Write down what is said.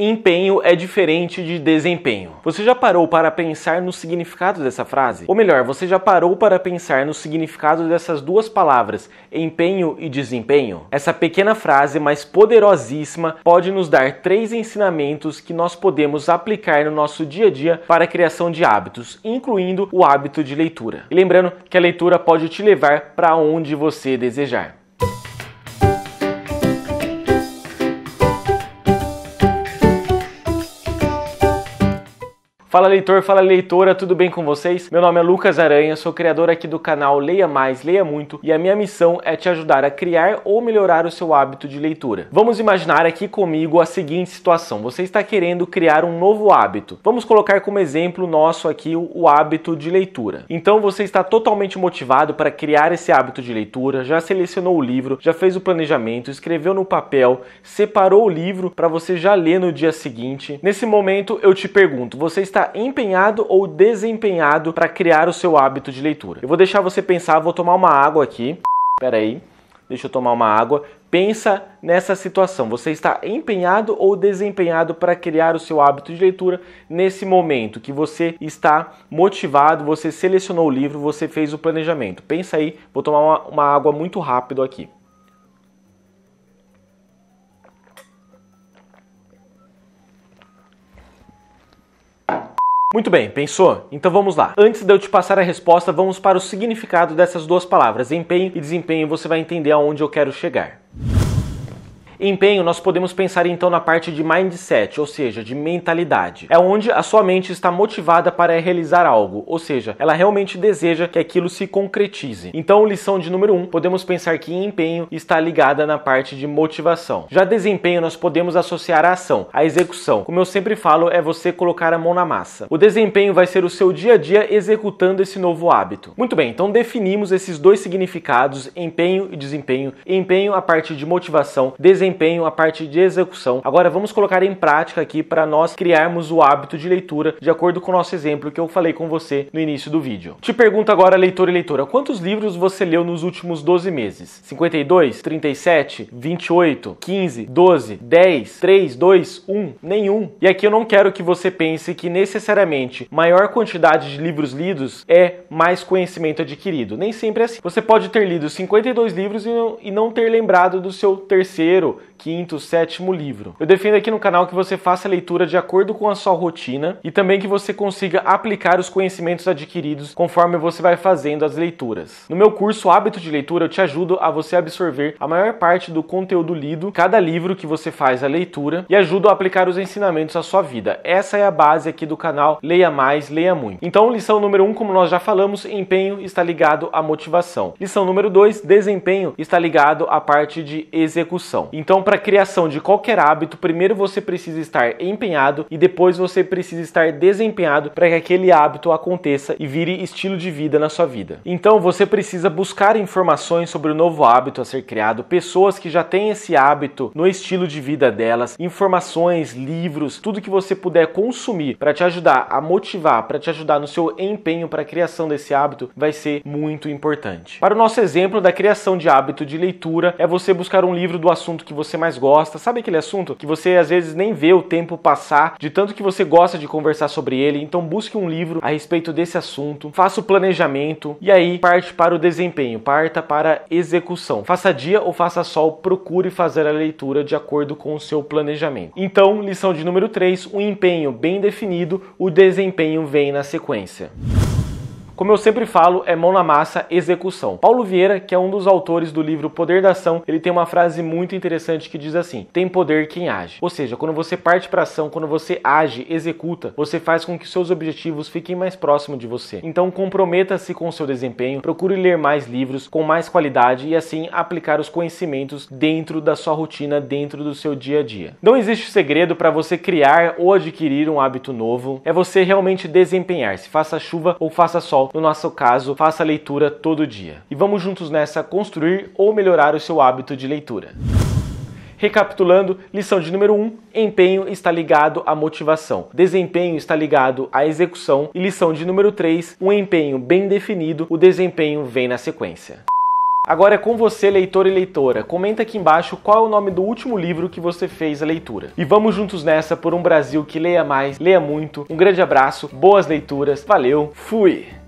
empenho é diferente de desempenho. Você já parou para pensar no significado dessa frase? Ou melhor, você já parou para pensar no significado dessas duas palavras, empenho e desempenho? Essa pequena frase, mas poderosíssima, pode nos dar três ensinamentos que nós podemos aplicar no nosso dia a dia para a criação de hábitos, incluindo o hábito de leitura. E lembrando que a leitura pode te levar para onde você desejar. Fala leitor, fala leitora, tudo bem com vocês? Meu nome é Lucas Aranha, sou criador aqui do canal Leia Mais, Leia Muito e a minha missão é te ajudar a criar ou melhorar o seu hábito de leitura. Vamos imaginar aqui comigo a seguinte situação: você está querendo criar um novo hábito. Vamos colocar como exemplo nosso aqui o hábito de leitura. Então você está totalmente motivado para criar esse hábito de leitura, já selecionou o livro, já fez o planejamento, escreveu no papel, separou o livro para você já ler no dia seguinte. Nesse momento eu te pergunto: você está está empenhado ou desempenhado para criar o seu hábito de leitura. Eu vou deixar você pensar, vou tomar uma água aqui. Pera aí. Deixa eu tomar uma água. Pensa nessa situação. Você está empenhado ou desempenhado para criar o seu hábito de leitura nesse momento que você está motivado, você selecionou o livro, você fez o planejamento. Pensa aí, vou tomar uma, uma água muito rápido aqui. Muito bem, pensou? Então vamos lá. Antes de eu te passar a resposta, vamos para o significado dessas duas palavras, empenho e desempenho, você vai entender aonde eu quero chegar. Empenho nós podemos pensar então na parte de mindset, ou seja, de mentalidade. É onde a sua mente está motivada para realizar algo, ou seja, ela realmente deseja que aquilo se concretize. Então, lição de número 1, um, podemos pensar que empenho está ligada na parte de motivação. Já desempenho nós podemos associar a ação, a execução. Como eu sempre falo, é você colocar a mão na massa. O desempenho vai ser o seu dia a dia executando esse novo hábito. Muito bem, então definimos esses dois significados, empenho e desempenho. Empenho a parte de motivação, desempenho desempenho, a parte de execução. Agora vamos colocar em prática aqui para nós criarmos o hábito de leitura de acordo com o nosso exemplo que eu falei com você no início do vídeo. Te pergunto agora, leitor e leitora, quantos livros você leu nos últimos 12 meses? 52, 37, 28, 15, 12, 10, 3, 2, 1, nenhum. E aqui eu não quero que você pense que necessariamente maior quantidade de livros lidos é mais conhecimento adquirido. Nem sempre é assim. Você pode ter lido 52 livros e não, e não ter lembrado do seu terceiro, quinto, sétimo livro. Eu defendo aqui no canal que você faça a leitura de acordo com a sua rotina e também que você consiga aplicar os conhecimentos adquiridos conforme você vai fazendo as leituras. No meu curso Hábito de Leitura, eu te ajudo a você absorver a maior parte do conteúdo lido, cada livro que você faz a leitura e ajudo a aplicar os ensinamentos à sua vida. Essa é a base aqui do canal Leia Mais, Leia Muito. Então, lição número 1, um, como nós já falamos, empenho está ligado à motivação. Lição número 2, desempenho está ligado à parte de execução. Então, então, para criação de qualquer hábito, primeiro você precisa estar empenhado e depois você precisa estar desempenhado para que aquele hábito aconteça e vire estilo de vida na sua vida. Então, você precisa buscar informações sobre o novo hábito a ser criado, pessoas que já têm esse hábito no estilo de vida delas, informações, livros, tudo que você puder consumir para te ajudar a motivar, para te ajudar no seu empenho para a criação desse hábito, vai ser muito importante. Para o nosso exemplo da criação de hábito de leitura, é você buscar um livro do assunto que você mais gosta. Sabe aquele assunto que você às vezes nem vê o tempo passar, de tanto que você gosta de conversar sobre ele? Então busque um livro a respeito desse assunto, faça o planejamento e aí parte para o desempenho, parta para execução. Faça dia ou faça sol, procure fazer a leitura de acordo com o seu planejamento. Então, lição de número 3, o um empenho bem definido, o desempenho vem na sequência. Como eu sempre falo, é mão na massa, execução. Paulo Vieira, que é um dos autores do livro Poder da Ação, ele tem uma frase muito interessante que diz assim: tem poder quem age. Ou seja, quando você parte para ação, quando você age, executa, você faz com que seus objetivos fiquem mais próximos de você. Então comprometa-se com seu desempenho, procure ler mais livros com mais qualidade e assim aplicar os conhecimentos dentro da sua rotina, dentro do seu dia a dia. Não existe segredo para você criar ou adquirir um hábito novo, é você realmente desempenhar-se, faça chuva ou faça sol, no nosso caso, faça a leitura todo dia. E vamos juntos nessa construir ou melhorar o seu hábito de leitura. Recapitulando, lição de número 1: um, empenho está ligado à motivação, desempenho está ligado à execução, e lição de número 3: um empenho bem definido, o desempenho vem na sequência. Agora é com você, leitor e leitora. Comenta aqui embaixo qual é o nome do último livro que você fez a leitura. E vamos juntos nessa por um Brasil que leia mais, leia muito. Um grande abraço, boas leituras, valeu, fui!